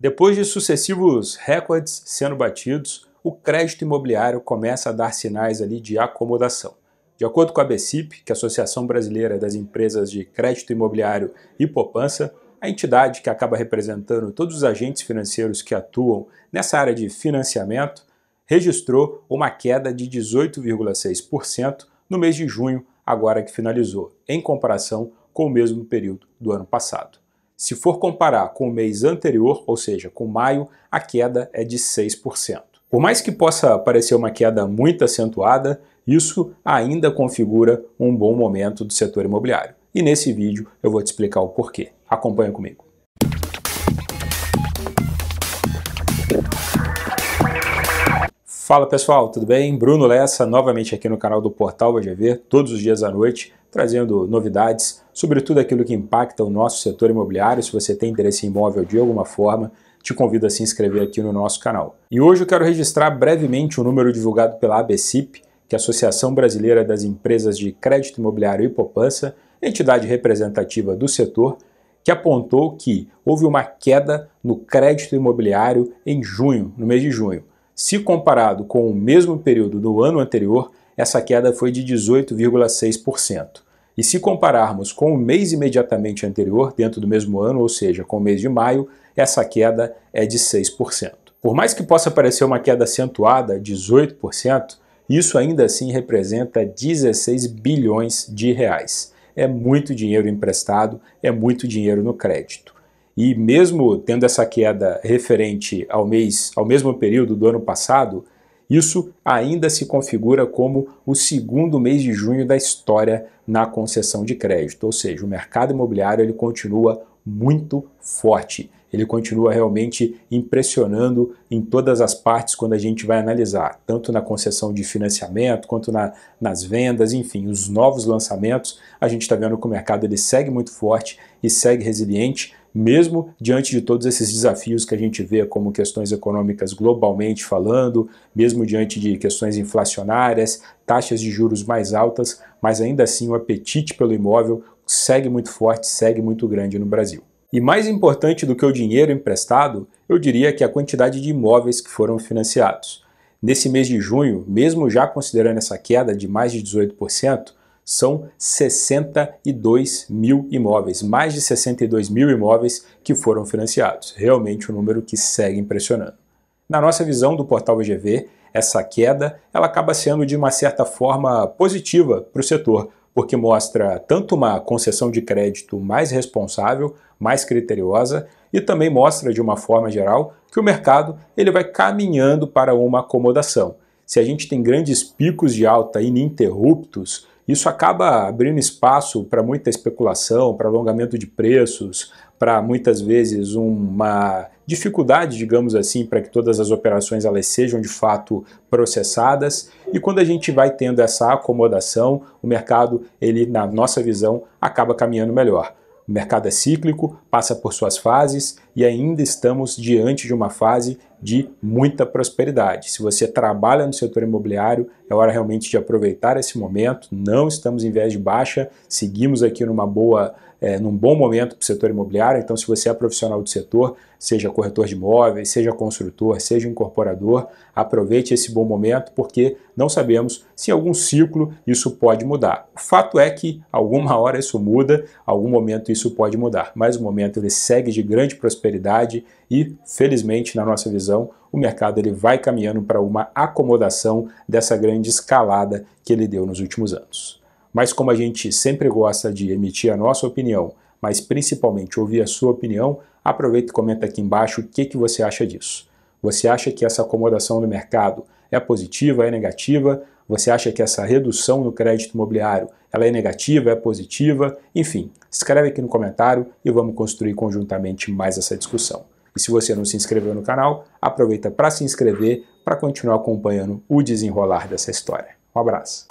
Depois de sucessivos recordes sendo batidos, o crédito imobiliário começa a dar sinais ali de acomodação. De acordo com a BCIP, que é a Associação Brasileira das Empresas de Crédito Imobiliário e Poupança, a entidade que acaba representando todos os agentes financeiros que atuam nessa área de financiamento, registrou uma queda de 18,6% no mês de junho, agora que finalizou, em comparação com o mesmo período do ano passado. Se for comparar com o mês anterior, ou seja, com maio, a queda é de 6%. Por mais que possa parecer uma queda muito acentuada, isso ainda configura um bom momento do setor imobiliário. E nesse vídeo eu vou te explicar o porquê. Acompanha comigo. Fala pessoal, tudo bem? Bruno Lessa novamente aqui no canal do Portal VGV, todos os dias à noite, trazendo novidades sobre tudo aquilo que impacta o nosso setor imobiliário. Se você tem interesse em imóvel de alguma forma, te convido a se inscrever aqui no nosso canal. E hoje eu quero registrar brevemente o um número divulgado pela ABCIP, que é a Associação Brasileira das Empresas de Crédito Imobiliário e Poupança, entidade representativa do setor, que apontou que houve uma queda no crédito imobiliário em junho, no mês de junho. Se comparado com o mesmo período do ano anterior, essa queda foi de 18,6%. E se compararmos com o mês imediatamente anterior, dentro do mesmo ano, ou seja, com o mês de maio, essa queda é de 6%. Por mais que possa parecer uma queda acentuada, 18%, isso ainda assim representa 16 bilhões de reais. É muito dinheiro emprestado, é muito dinheiro no crédito. E mesmo tendo essa queda referente ao mês, ao mesmo período do ano passado, isso ainda se configura como o segundo mês de junho da história na concessão de crédito, ou seja, o mercado imobiliário ele continua muito forte. Ele continua realmente impressionando em todas as partes quando a gente vai analisar, tanto na concessão de financiamento quanto na, nas vendas, enfim, os novos lançamentos. A gente está vendo que o mercado ele segue muito forte e segue resiliente, mesmo diante de todos esses desafios que a gente vê como questões econômicas globalmente falando, mesmo diante de questões inflacionárias, taxas de juros mais altas, mas ainda assim o apetite pelo imóvel segue muito forte, segue muito grande no Brasil. E mais importante do que o dinheiro emprestado, eu diria que a quantidade de imóveis que foram financiados. Nesse mês de junho, mesmo já considerando essa queda de mais de 18%, são 62 mil imóveis, mais de 62 mil imóveis que foram financiados. Realmente um número que segue impressionando. Na nossa visão do portal VGV, essa queda ela acaba sendo de uma certa forma positiva para o setor, porque mostra tanto uma concessão de crédito mais responsável, mais criteriosa, e também mostra de uma forma geral que o mercado ele vai caminhando para uma acomodação se a gente tem grandes picos de alta ininterruptos, isso acaba abrindo espaço para muita especulação, para alongamento de preços, para muitas vezes uma dificuldade, digamos assim, para que todas as operações elas sejam de fato processadas. E quando a gente vai tendo essa acomodação, o mercado, ele na nossa visão, acaba caminhando melhor. O mercado é cíclico, passa por suas fases e ainda estamos diante de uma fase de muita prosperidade. Se você trabalha no setor imobiliário, é hora realmente de aproveitar esse momento. Não estamos em viés de baixa, seguimos aqui numa boa é, num bom momento para o setor imobiliário. Então, se você é profissional do setor, seja corretor de imóveis, seja construtor, seja incorporador, aproveite esse bom momento, porque não sabemos se em algum ciclo isso pode mudar. O fato é que alguma hora isso muda, algum momento isso pode mudar, mas o momento ele segue de grande prosperidade e, felizmente, na nossa visão, o mercado ele vai caminhando para uma acomodação dessa grande escalada que ele deu nos últimos anos. Mas como a gente sempre gosta de emitir a nossa opinião, mas principalmente ouvir a sua opinião, aproveita e comenta aqui embaixo o que, que você acha disso. Você acha que essa acomodação no mercado é positiva, é negativa? Você acha que essa redução no crédito imobiliário ela é negativa, é positiva? Enfim, escreve aqui no comentário e vamos construir conjuntamente mais essa discussão. E se você não se inscreveu no canal, aproveita para se inscrever para continuar acompanhando o desenrolar dessa história. Um abraço.